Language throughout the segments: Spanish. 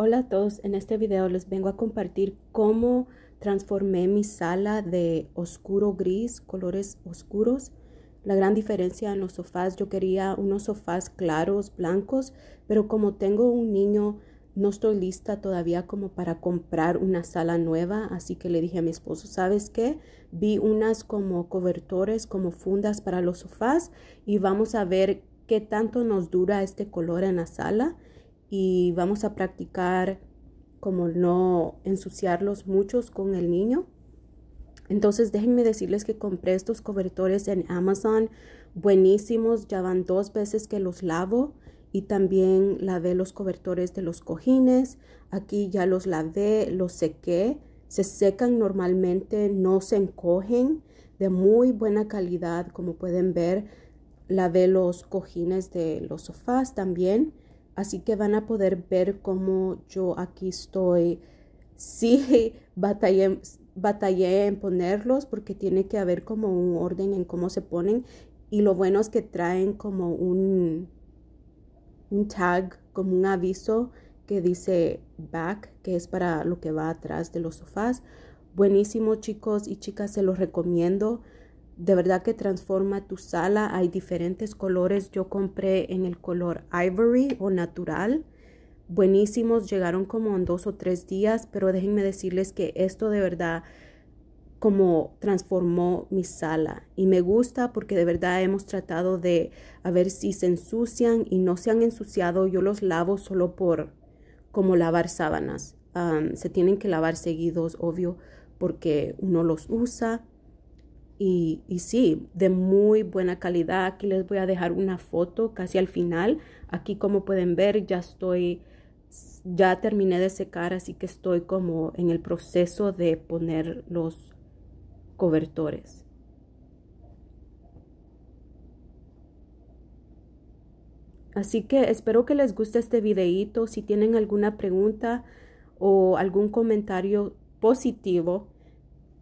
Hola a todos, en este video les vengo a compartir cómo transformé mi sala de oscuro gris, colores oscuros. La gran diferencia en los sofás, yo quería unos sofás claros, blancos, pero como tengo un niño, no estoy lista todavía como para comprar una sala nueva, así que le dije a mi esposo, ¿sabes qué? Vi unas como cobertores, como fundas para los sofás y vamos a ver qué tanto nos dura este color en la sala y vamos a practicar como no ensuciarlos muchos con el niño. Entonces déjenme decirles que compré estos cobertores en Amazon, buenísimos, ya van dos veces que los lavo y también lavé los cobertores de los cojines, aquí ya los lavé, los sequé, se secan normalmente, no se encogen, de muy buena calidad como pueden ver, lavé los cojines de los sofás también Así que van a poder ver cómo yo aquí estoy. Sí, batallé, en ponerlos porque tiene que haber como un orden en cómo se ponen. Y lo bueno es que traen como un, un tag, como un aviso que dice back, que es para lo que va atrás de los sofás. Buenísimo chicos y chicas, se los recomiendo de verdad que transforma tu sala. Hay diferentes colores. Yo compré en el color ivory o natural. Buenísimos, llegaron como en dos o tres días, pero déjenme decirles que esto de verdad como transformó mi sala y me gusta porque de verdad hemos tratado de a ver si se ensucian y no se han ensuciado. Yo los lavo solo por como lavar sábanas. se tienen que lavar seguidos, obvio, porque uno los usa y, sí, de muy buena calidad. Aquí les voy a dejar una foto casi al final. Aquí como pueden ver ya estoy, ya terminé de secar, así que estoy como en el proceso de poner los cobertores. Así que espero que les guste este videito. Si tienen alguna pregunta o algún comentario positivo,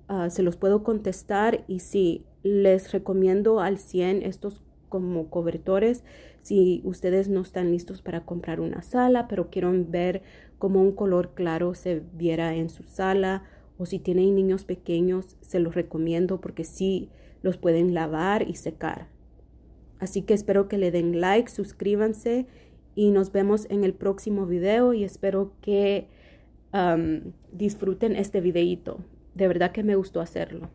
Ah, se los puedo contestar y sí, les recomiendo al 100 estos como cobertores si ustedes no están listos para comprar una sala, pero quieren ver cómo un color claro se viera en su sala o si tienen niños pequeños, se los recomiendo porque sí los pueden lavar y secar. Así que espero que le den like, suscríbanse y nos vemos en el próximo video y espero que disfruten este videito de verdad que me gustó hacerlo.